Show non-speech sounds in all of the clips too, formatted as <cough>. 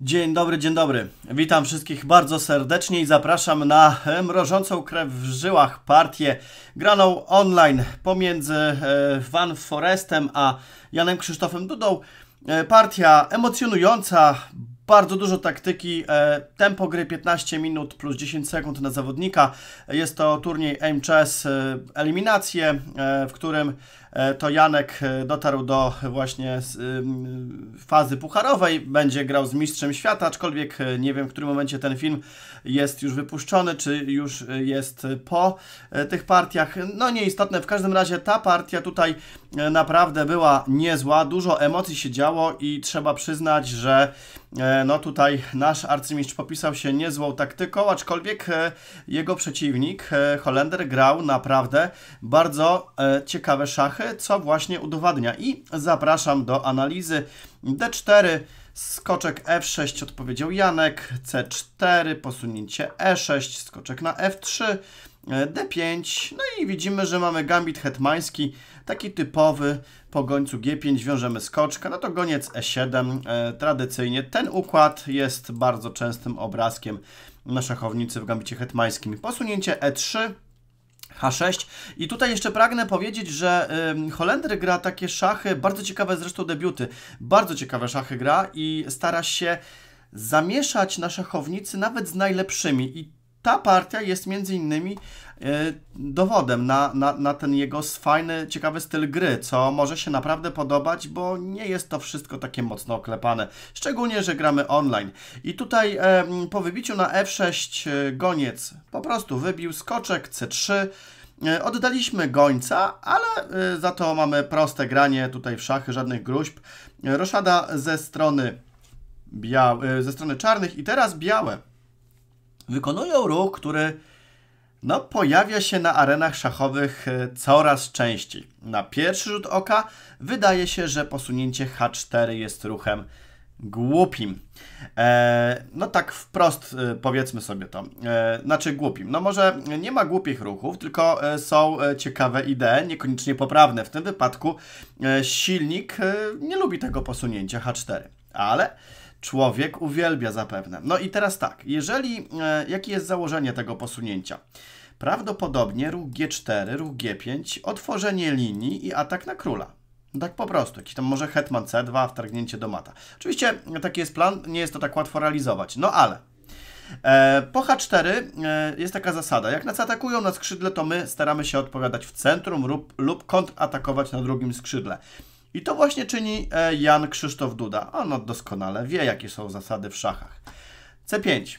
Dzień dobry, dzień dobry. Witam wszystkich bardzo serdecznie i zapraszam na mrożącą krew w żyłach partię graną online pomiędzy e, Van Forestem a Janem Krzysztofem Dudą. E, partia emocjonująca, bardzo dużo taktyki, e, tempo gry 15 minut plus 10 sekund na zawodnika. Jest to turniej Aim Chess eliminacje, w którym E, to Janek e, dotarł do właśnie fazy pucharowej, będzie grał z Mistrzem Świata, aczkolwiek e, nie wiem, w którym momencie ten film jest już wypuszczony, czy już jest po tych partiach. No nieistotne, w każdym razie ta partia tutaj naprawdę była niezła, dużo emocji się działo i trzeba przyznać, że no tutaj nasz arcymistrz popisał się niezłą taktyką, aczkolwiek jego przeciwnik, Holender, grał naprawdę bardzo ciekawe szachy, co właśnie udowadnia. I zapraszam do analizy D4, skoczek F6 odpowiedział Janek, C4, posunięcie E6, skoczek na F3, D5, no i widzimy, że mamy gambit hetmański, taki typowy po gońcu G5, wiążemy skoczka, no to goniec E7, e, tradycyjnie ten układ jest bardzo częstym obrazkiem na szachownicy w gambicie hetmańskim. Posunięcie E3, H6. I tutaj jeszcze pragnę powiedzieć, że y, Holender gra takie szachy, bardzo ciekawe zresztą debiuty, bardzo ciekawe szachy gra i stara się zamieszać na szachownicy nawet z najlepszymi i ta partia jest między innymi e, dowodem na, na, na, ten jego fajny, ciekawy styl gry, co może się naprawdę podobać, bo nie jest to wszystko takie mocno oklepane. Szczególnie, że gramy online. I tutaj e, po wybiciu na F6 e, goniec po prostu wybił skoczek C3, e, Oddaliśmy gońca, ale za to mamy proste granie tutaj w szachy, żadnych gruźb. Roszada ze strony, bia ze strony czarnych i teraz białe wykonują ruch, który no, pojawia się na arenach szachowych e, coraz częściej. Na pierwszy rzut oka wydaje się, że posunięcie H4 jest ruchem głupim. E, no tak wprost e, powiedzmy sobie to. E, znaczy głupim. No może nie ma głupich ruchów, tylko e, są ciekawe idee, niekoniecznie poprawne. W tym wypadku silnik nie lubi tego posunięcia H4. Ale człowiek uwielbia zapewne. No i teraz tak, jeżeli, e, jakie jest założenie tego posunięcia? Prawdopodobnie ruch G4, ruch G5, otworzenie linii i atak na króla. Tak po prostu, jakiś tam może hetman C2, wtargnięcie do mata. Oczywiście taki jest plan, nie jest to tak łatwo realizować, no ale e, po H4 e, jest taka zasada. Jak nas atakują na skrzydle, to my staramy się odpowiadać w centrum lub, lub kontratakować na drugim skrzydle. I to właśnie czyni e, Jan Krzysztof Duda. On doskonale wie, jakie są zasady w szachach. C5.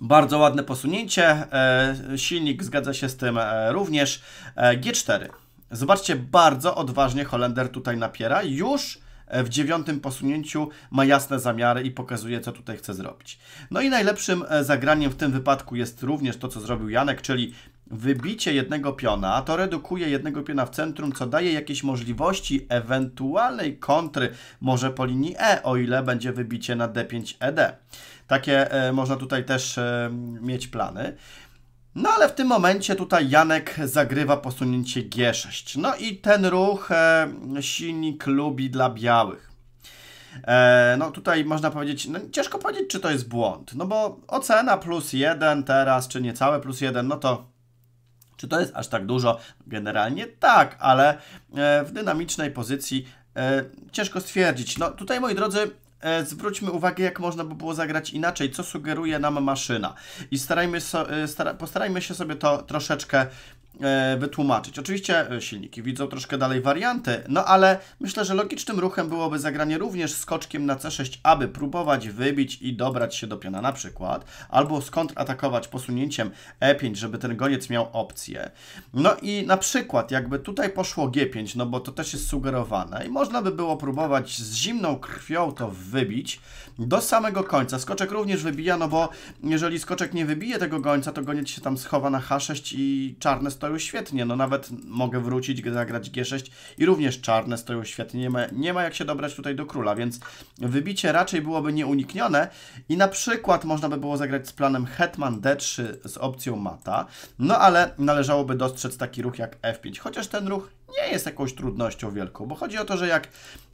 Bardzo ładne posunięcie. E, silnik zgadza się z tym e, również. G4. Zobaczcie, bardzo odważnie Holender tutaj napiera. Już w dziewiątym posunięciu ma jasne zamiary i pokazuje, co tutaj chce zrobić. No i najlepszym zagraniem w tym wypadku jest również to, co zrobił Janek, czyli wybicie jednego piona, to redukuje jednego piona w centrum, co daje jakieś możliwości ewentualnej kontry może po linii E, o ile będzie wybicie na D5ED. E Takie e, można tutaj też e, mieć plany. No ale w tym momencie tutaj Janek zagrywa posunięcie G6. No i ten ruch e, silnik lubi dla białych. E, no tutaj można powiedzieć, no ciężko powiedzieć, czy to jest błąd, no bo ocena plus jeden teraz, czy niecałe plus jeden, no to czy to jest aż tak dużo? Generalnie tak, ale e, w dynamicznej pozycji e, ciężko stwierdzić. No tutaj, moi drodzy, e, zwróćmy uwagę, jak można by było zagrać inaczej, co sugeruje nam maszyna. I starajmy so, postarajmy się sobie to troszeczkę E, wytłumaczyć. Oczywiście e, silniki widzą troszkę dalej warianty, no ale myślę, że logicznym ruchem byłoby zagranie również skoczkiem na C6, aby próbować wybić i dobrać się do piona na przykład, albo skontratakować posunięciem E5, żeby ten goniec miał opcję. No i na przykład jakby tutaj poszło G5, no bo to też jest sugerowane i można by było próbować z zimną krwią to wybić, do samego końca. Skoczek również wybija, no bo jeżeli skoczek nie wybije tego gońca, to goniec się tam schowa na H6 i czarne stoją świetnie. No nawet mogę wrócić, zagrać G6 i również czarne stoją świetnie. Nie ma, nie ma jak się dobrać tutaj do króla, więc wybicie raczej byłoby nieuniknione i na przykład można by było zagrać z planem hetman D3 z opcją mata, no ale należałoby dostrzec taki ruch jak F5, chociaż ten ruch nie jest jakąś trudnością wielką, bo chodzi o to, że jak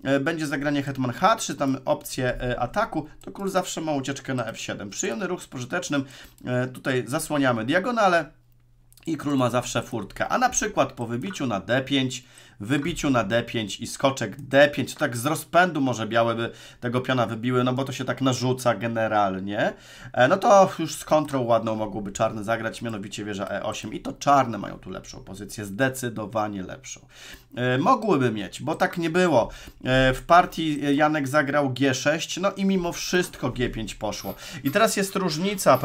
e, będzie zagranie Hetman H3, tam opcję e, ataku, to król zawsze ma ucieczkę na F7. Przyjemny ruch z pożytecznym, e, tutaj zasłaniamy diagonale i król ma zawsze furtkę, a na przykład po wybiciu na D5 wybiciu na D5 i skoczek D5. To tak z rozpędu może białe by tego piona wybiły, no bo to się tak narzuca generalnie. E, no to już z kontrą ładną mogłoby czarny zagrać, mianowicie wieża E8 i to czarne mają tu lepszą pozycję, zdecydowanie lepszą. E, mogłyby mieć, bo tak nie było. E, w partii Janek zagrał G6, no i mimo wszystko G5 poszło. I teraz jest różnica,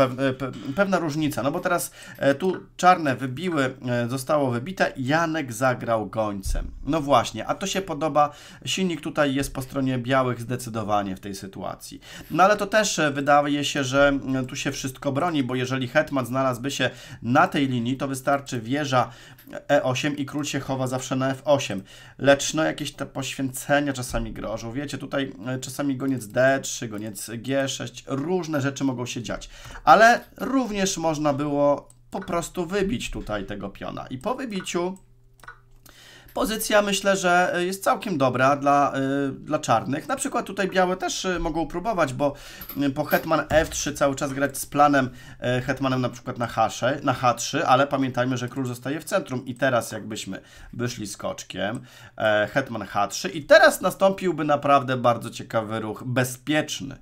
pewna różnica, no bo teraz tu czarne wybiły, zostało wybite, Janek zagrał gońcem. No właśnie, a to się podoba. Silnik tutaj jest po stronie białych zdecydowanie w tej sytuacji. No ale to też e, wydaje się, że e, tu się wszystko broni, bo jeżeli Hetman znalazłby się na tej linii, to wystarczy wieża E8 e i król się chowa zawsze na F8. Lecz no jakieś te poświęcenia czasami grożą. Wiecie, tutaj czasami goniec D3, goniec G6, różne rzeczy mogą się dziać. Ale również można było po prostu wybić tutaj tego piona. I po wybiciu Pozycja myślę, że e, jest całkiem dobra dla, e, dla czarnych. Na przykład tutaj białe też e, mogą próbować, bo po Hetman F3 cały czas grać z planem Hetmanem na przykład na, h na H3, ale pamiętajmy, że król zostaje w centrum i teraz jakbyśmy wyszli skoczkiem, Hetman H3 i teraz nastąpiłby naprawdę bardzo ciekawy ruch, bezpieczny.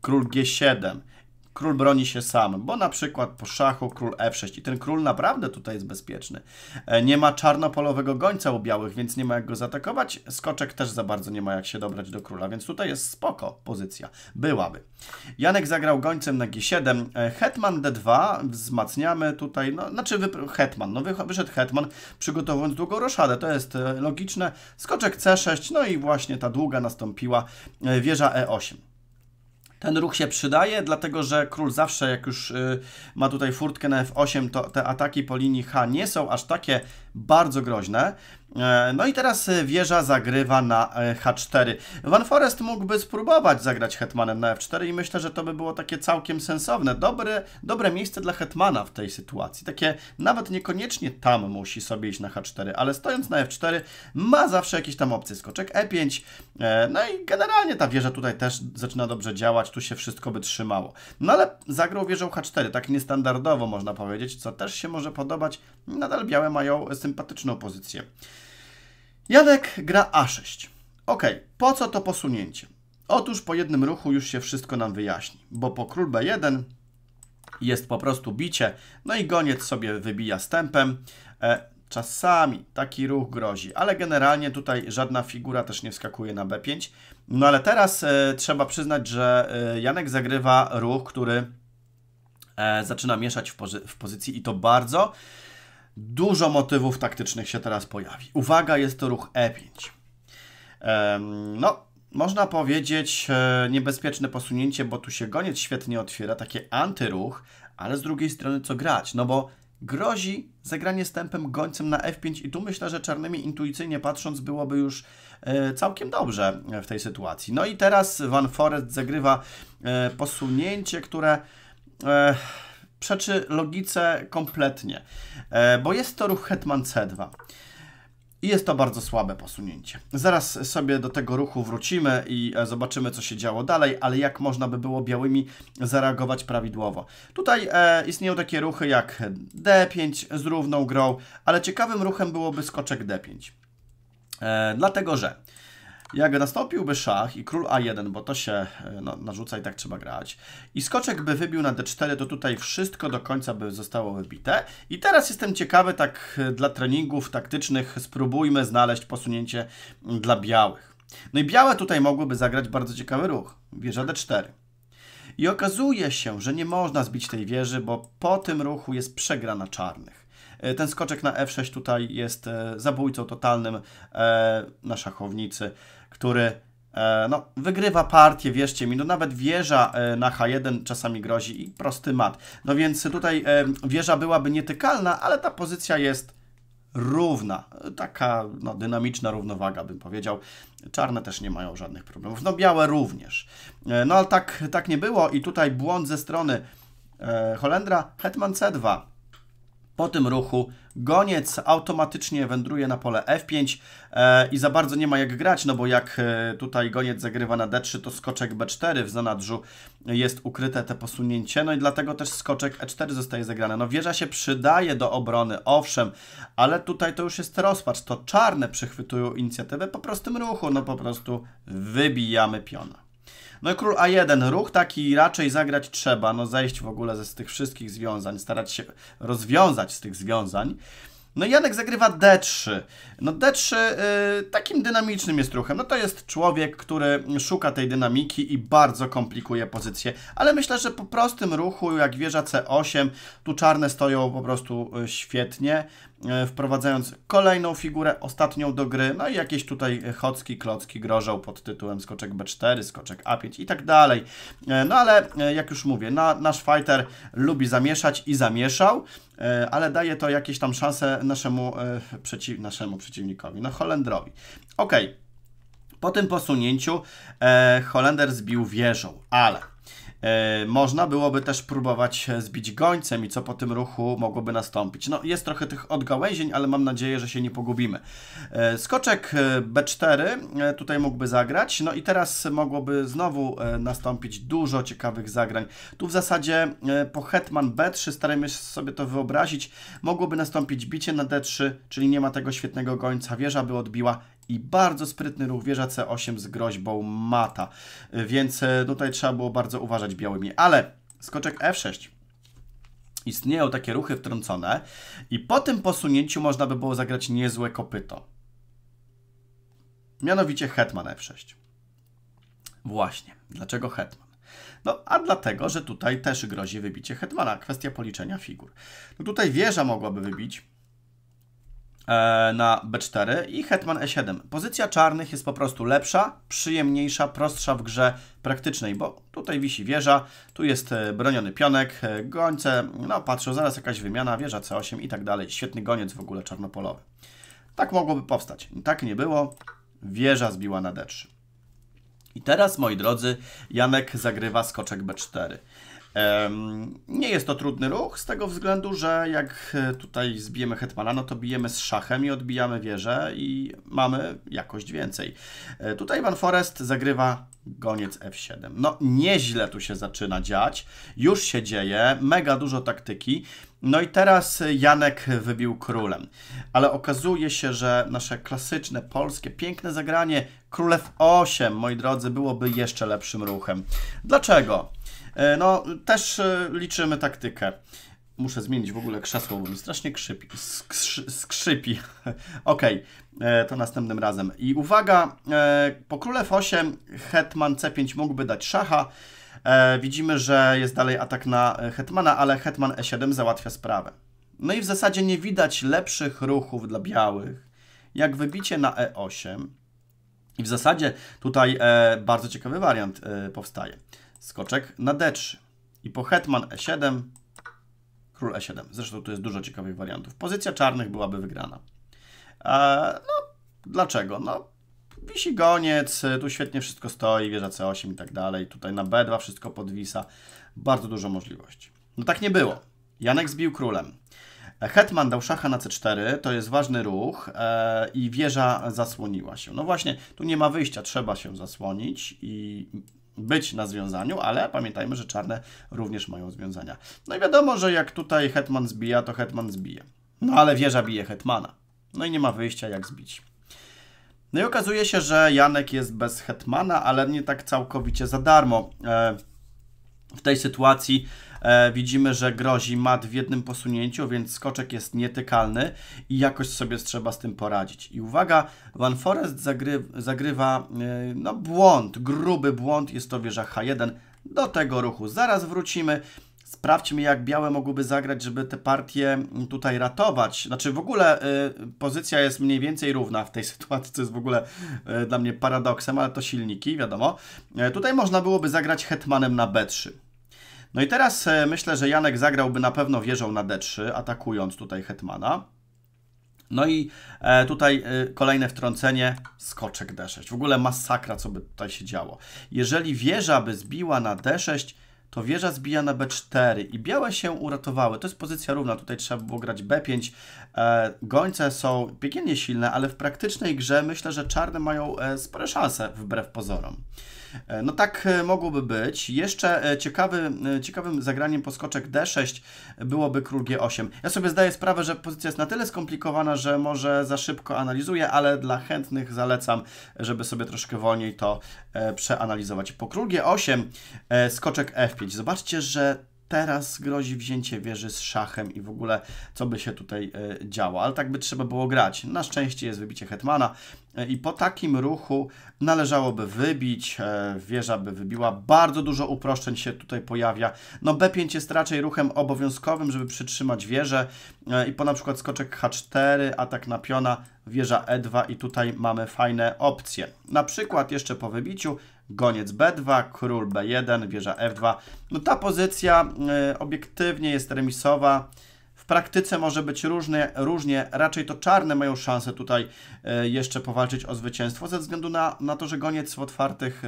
Król G7 król broni się sam, bo na przykład po szachu król f6 i ten król naprawdę tutaj jest bezpieczny. E, nie ma czarnopolowego gońca u białych, więc nie ma jak go zaatakować. Skoczek też za bardzo nie ma jak się dobrać do króla, więc tutaj jest spoko pozycja. Byłaby. Janek zagrał gońcem na g7. E, hetman d2 wzmacniamy tutaj, no, znaczy hetman, no wyszedł hetman, przygotowując długą roszadę, to jest e, logiczne. Skoczek c6, no i właśnie ta długa nastąpiła, wieża e8. Ten ruch się przydaje, dlatego że król zawsze, jak już y, ma tutaj furtkę na f8, to te ataki po linii H nie są aż takie bardzo groźne. E, no i teraz e, wieża zagrywa na e, H4. Van Forest mógłby spróbować zagrać hetmanem na F4 i myślę, że to by było takie całkiem sensowne. Dobre, dobre miejsce dla hetmana w tej sytuacji. Takie nawet niekoniecznie tam musi sobie iść na H4, ale stojąc na F4 ma zawsze jakieś tam opcje. Skoczek E5. No i generalnie ta wieża tutaj też zaczyna dobrze działać. Tu się wszystko by trzymało. No ale zagrał wieżą H4, tak niestandardowo można powiedzieć, co też się może podobać. Nadal białe mają sympatyczną pozycję. Jadek gra A6. Ok, po co to posunięcie? Otóż po jednym ruchu już się wszystko nam wyjaśni, bo po król B1 jest po prostu bicie, no i goniec sobie wybija stępem. E, czasami taki ruch grozi, ale generalnie tutaj żadna figura też nie wskakuje na B5. No ale teraz e, trzeba przyznać, że e, Janek zagrywa ruch, który e, zaczyna mieszać w, pozy w pozycji i to bardzo. Dużo motywów taktycznych się teraz pojawi. Uwaga, jest to ruch E5. No, można powiedzieć e, niebezpieczne posunięcie, bo tu się goniec świetnie otwiera, takie antyruch, ale z drugiej strony co grać? No bo grozi zagranie stępem gońcem na F5 i tu myślę, że czarnymi intuicyjnie patrząc byłoby już e, całkiem dobrze w tej sytuacji. No i teraz Van Forest zagrywa e, posunięcie, które przeczy logice kompletnie, e, bo jest to ruch Hetman C2. I jest to bardzo słabe posunięcie. Zaraz sobie do tego ruchu wrócimy i e, zobaczymy, co się działo dalej, ale jak można by było białymi zareagować prawidłowo. Tutaj e, istnieją takie ruchy jak D5 z równą grą, ale ciekawym ruchem byłoby skoczek D5. E, dlatego, że jak nastąpiłby szach i król A1, bo to się e, no, narzuca i tak trzeba grać, i skoczek by wybił na D4, to tutaj wszystko do końca by zostało wybite. I teraz jestem ciekawy, tak e, dla treningów taktycznych, spróbujmy znaleźć posunięcie mm, dla białych. No i białe tutaj mogłyby zagrać bardzo ciekawy ruch, wieża D4. I okazuje się, że nie można zbić tej wieży, bo po tym ruchu jest przegrana czarnych. E, ten skoczek na F6 tutaj jest e, zabójcą totalnym e, na szachownicy, który no, wygrywa partię, wierzcie mi, no nawet wieża na H1 czasami grozi i prosty mat. No więc tutaj wieża byłaby nietykalna, ale ta pozycja jest równa, taka no, dynamiczna równowaga bym powiedział. Czarne też nie mają żadnych problemów, no białe również. No ale tak, tak nie było i tutaj błąd ze strony Holendra, hetman C2. Po tym ruchu goniec automatycznie wędruje na pole F5 e, i za bardzo nie ma jak grać, no bo jak e, tutaj goniec zagrywa na D3, to skoczek B4 w zanadrzu jest ukryte te posunięcie, no i dlatego też skoczek E4 zostaje zagrane. No wieża się przydaje do obrony, owszem, ale tutaj to już jest rozpacz, to czarne przychwytują inicjatywę po prostym ruchu, no po prostu wybijamy piona. No król A1, ruch taki raczej zagrać trzeba, no zejść w ogóle ze z tych wszystkich związań, starać się rozwiązać z tych związań. No Janek zagrywa D3. No D3 y, takim dynamicznym jest ruchem. No to jest człowiek, który szuka tej dynamiki i bardzo komplikuje pozycję. Ale myślę, że po prostym ruchu, jak wieża C8, tu czarne stoją po prostu y, świetnie, y, wprowadzając kolejną figurę, ostatnią do gry. No i jakieś tutaj chocki, klocki grożą pod tytułem skoczek B4, skoczek A5 i tak dalej. Y, no ale y, jak już mówię, na, nasz fighter lubi zamieszać i zamieszał. E, ale daje to jakieś tam szanse naszemu, e, przeciw, naszemu przeciwnikowi, no Holendrowi. Okej, okay. po tym posunięciu e, Holender zbił wieżą, ale E, można byłoby też próbować zbić gońcem i co po tym ruchu mogłoby nastąpić. No, jest trochę tych odgałęzień, ale mam nadzieję, że się nie pogubimy. E, skoczek e, B4 tutaj mógłby zagrać, no i teraz mogłoby znowu nastąpić dużo ciekawych zagrań. Tu w zasadzie po hetman B3, staramy się sobie to wyobrazić, mogłoby nastąpić bicie na D3, czyli nie ma tego świetnego gońca, wieża by odbiła i bardzo sprytny ruch wieża C8 z groźbą mata, więc e, tutaj trzeba było bardzo uważać białymi, ale skoczek F6 istnieją takie ruchy wtrącone i po tym posunięciu można by było zagrać niezłe kopyto. Mianowicie hetman F6. Właśnie. Dlaczego hetman? No, a dlatego, że tutaj też grozi wybicie hetmana. Kwestia policzenia figur. No tutaj wieża mogłaby wybić, E, na B4 i hetman E7. Pozycja czarnych jest po prostu lepsza, przyjemniejsza, prostsza w grze praktycznej, bo tutaj wisi wieża, tu jest e, broniony pionek, e, gońce, no patrzę, zaraz jakaś wymiana, wieża C8 i tak dalej. Świetny goniec w ogóle czarnopolowy. Tak mogłoby powstać. Tak nie było. Wieża zbiła na D3. I teraz, moi drodzy, Janek zagrywa skoczek B4. Nie jest to trudny ruch z tego względu, że jak e, tutaj zbijemy hetmana, no to bijemy z szachem i odbijamy wieżę i mamy jakość więcej. E, tutaj Van Forest zagrywa goniec f7. No nieźle tu się zaczyna dziać, już się dzieje, mega dużo taktyki. No i teraz Janek wybił królem, ale okazuje się, że nasze klasyczne polskie piękne zagranie królew 8, moi drodzy, byłoby jeszcze lepszym ruchem. Dlaczego? E, no, też e, liczymy taktykę. Muszę zmienić w ogóle krzesło, bo mi strasznie krzypi, skrzypi. <laughs> Okej, okay, e, to następnym razem. I uwaga, po królew 8 hetman c5 mógłby dać szacha. Widzimy, że jest dalej atak na hetmana, ale hetman e7 załatwia sprawę. No i w zasadzie nie widać lepszych ruchów dla białych, jak wybicie na e8. I w zasadzie tutaj bardzo ciekawy wariant powstaje skoczek na d3. I po hetman e7, król e7. Zresztą tu jest dużo ciekawych wariantów. Pozycja czarnych byłaby wygrana. no, dlaczego? No, wisi goniec, tu świetnie wszystko stoi, wieża c8 i tak dalej. Tutaj na b2 wszystko podwisa. Bardzo dużo możliwości. No tak nie było. Janek zbił królem. Hetman dał szacha na c4, to jest ważny ruch e, i wieża zasłoniła się. No właśnie, tu nie ma wyjścia, trzeba się zasłonić i być na związaniu, ale pamiętajmy, że czarne również mają związania. No i wiadomo, że jak tutaj hetman zbija, to hetman zbije. No ale wieża bije hetmana. No i nie ma wyjścia jak zbić. No i okazuje się, że Janek jest bez hetmana, ale nie tak całkowicie za darmo. E, w tej sytuacji E, widzimy, że grozi mat w jednym posunięciu, więc skoczek jest nietykalny i jakoś sobie trzeba z tym poradzić. I uwaga, Van Forest zagry zagrywa e, no, błąd, gruby błąd, jest to wieża H1. Do tego ruchu zaraz wrócimy. Sprawdźmy, jak białe mogłyby zagrać, żeby te partie tutaj ratować. Znaczy, w ogóle y, pozycja jest mniej więcej równa w tej <laughs> sytuacji, co jest w ogóle y, dla mnie paradoksem, ale to silniki, wiadomo. Y, tutaj można byłoby zagrać hetmanem na B3. No i teraz e, myślę, że Janek zagrałby na pewno wieżą na D3, atakując tutaj Hetmana. No i e, tutaj e, kolejne wtrącenie, skoczek D6. W ogóle masakra, co by tutaj się działo. Jeżeli wieża by zbiła na D6, to wieża zbija na B4 i białe się uratowały. To jest pozycja równa, tutaj trzeba było grać B5. gońce są piekielnie silne, ale w praktycznej grze myślę, że czarne mają spore szanse wbrew pozorom. E, no tak e, mogłoby być. Jeszcze e, ciekawy, ciekawym zagraniem poskoczek D6 byłoby król G8. Ja sobie zdaję sprawę, że pozycja jest na tyle skomplikowana, że może za szybko analizuję, ale dla chętnych zalecam, żeby sobie troszkę wolniej to przeanalizować. Po król G8 skoczek F5. Zobaczcie, że teraz grozi wzięcie wieży z szachem i w ogóle co by się tutaj e, działo, ale tak by trzeba było grać. Na szczęście jest wybicie hetmana e, i po takim ruchu należałoby wybić, e, wieża by wybiła, bardzo dużo uproszczeń się tutaj pojawia. No B5 jest raczej ruchem obowiązkowym, żeby przytrzymać wieżę i po na przykład skoczek H4, atak na piona, wieża E2 i tutaj mamy fajne opcje. Na przykład jeszcze po wybiciu goniec B2, król B1, wieża F2. No ta pozycja y, obiektywnie jest remisowa. W praktyce może być różne, różnie, raczej to czarne mają szansę tutaj y, jeszcze powalczyć o zwycięstwo, ze względu na, na to, że goniec w otwartych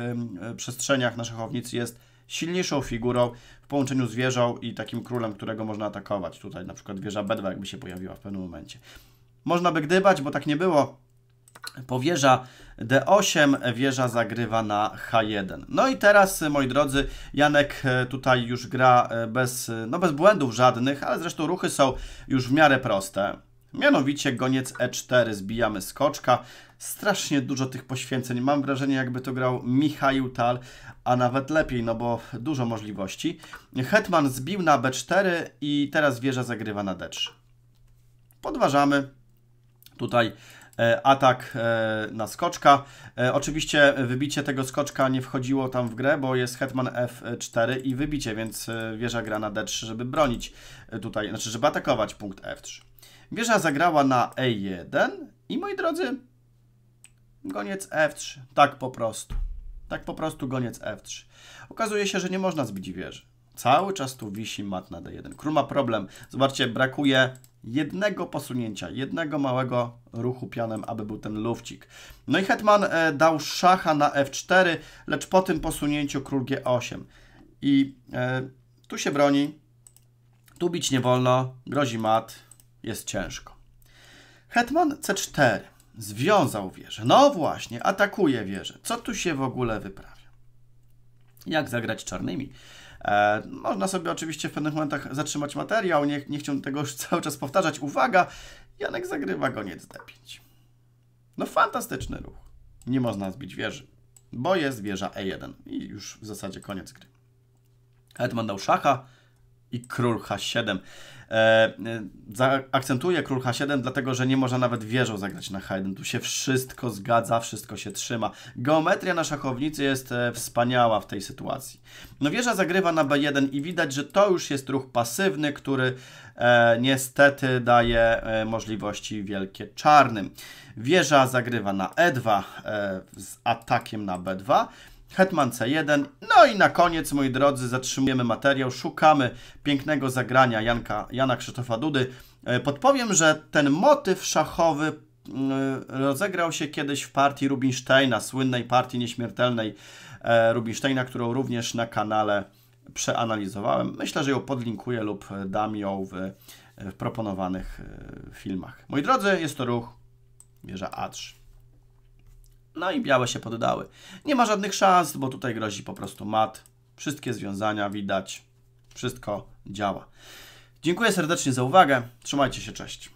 y, przestrzeniach na szachownicy jest silniejszą figurą w połączeniu z wieżą i takim królem, którego można atakować. Tutaj na przykład wieża B2 jakby się pojawiła w pewnym momencie. Można by gdybać, bo tak nie było. Powieża D8, wieża zagrywa na H1. No i teraz, moi drodzy, Janek e, tutaj już gra e, bez, e, no bez błędów żadnych, ale zresztą ruchy są już w miarę proste. Mianowicie goniec E4, zbijamy skoczka. Strasznie dużo tych poświęceń. Mam wrażenie, jakby to grał Michał Tal, a nawet lepiej, no bo dużo możliwości. Hetman zbił na B4 i teraz wieża zagrywa na D3. Podważamy. Tutaj E, atak e, na skoczka. E, oczywiście wybicie tego skoczka nie wchodziło tam w grę, bo jest hetman f4 i wybicie, więc wieża gra na d3, żeby bronić tutaj, znaczy żeby atakować punkt f3. Wieża zagrała na e1 i moi drodzy, goniec f3, tak po prostu. Tak po prostu goniec f3. Okazuje się, że nie można zbić wieży. Cały czas tu wisi mat na d1. Król ma problem. Zobaczcie, brakuje jednego posunięcia, jednego małego ruchu pionem, aby był ten lufcik. No i hetman e, dał szacha na f4, lecz po tym posunięciu król g8. I e, tu się broni, tu bić nie wolno, grozi mat, jest ciężko. Hetman c4 związał wieżę. No właśnie, atakuje wieżę. Co tu się w ogóle wyprawia? Jak zagrać czarnymi? E, można sobie oczywiście w pewnych momentach zatrzymać materiał, nie, nie chciałbym tego już <laughs> cały czas powtarzać. Uwaga, Janek zagrywa goniec D5. No fantastyczny ruch. Nie można zbić wieży, bo jest wieża E1 i już w zasadzie koniec gry. Hetman dał szacha, i król H7. E, e, zaakcentuję król H7, dlatego że nie można nawet wieżą zagrać na H1. Tu się wszystko zgadza, wszystko się trzyma. Geometria na szachownicy jest e, wspaniała w tej sytuacji. No wieża zagrywa na B1 i widać, że to już jest ruch pasywny, który e, niestety daje e, możliwości wielkie czarnym. Wieża zagrywa na E2 e, z atakiem na B2. Hetman C1. No i na koniec, moi drodzy, zatrzymujemy materiał, szukamy pięknego zagrania Janka, Jana Krzysztofa Dudy. E, podpowiem, że ten motyw szachowy mm, rozegrał się kiedyś w partii Rubinsteina, słynnej partii nieśmiertelnej e, Rubinsteina, którą również na kanale przeanalizowałem. Myślę, że ją podlinkuję lub dam ją w, w proponowanych e, filmach. Moi drodzy, jest to ruch wieża A3. No i białe się poddały. Nie ma żadnych szans, bo tutaj grozi po prostu mat. Wszystkie związania widać. Wszystko działa. Dziękuję serdecznie za uwagę. Trzymajcie się, cześć.